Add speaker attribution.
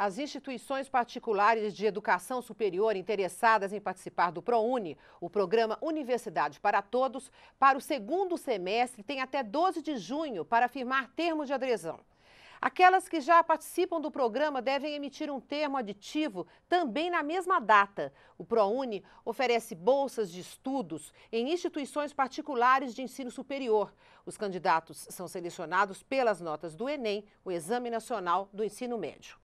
Speaker 1: As instituições particulares de educação superior interessadas em participar do ProUni, o programa Universidade para Todos, para o segundo semestre têm até 12 de junho para firmar termos de adesão. Aquelas que já participam do programa devem emitir um termo aditivo também na mesma data. O ProUni oferece bolsas de estudos em instituições particulares de ensino superior. Os candidatos são selecionados pelas notas do Enem, o Exame Nacional do Ensino Médio.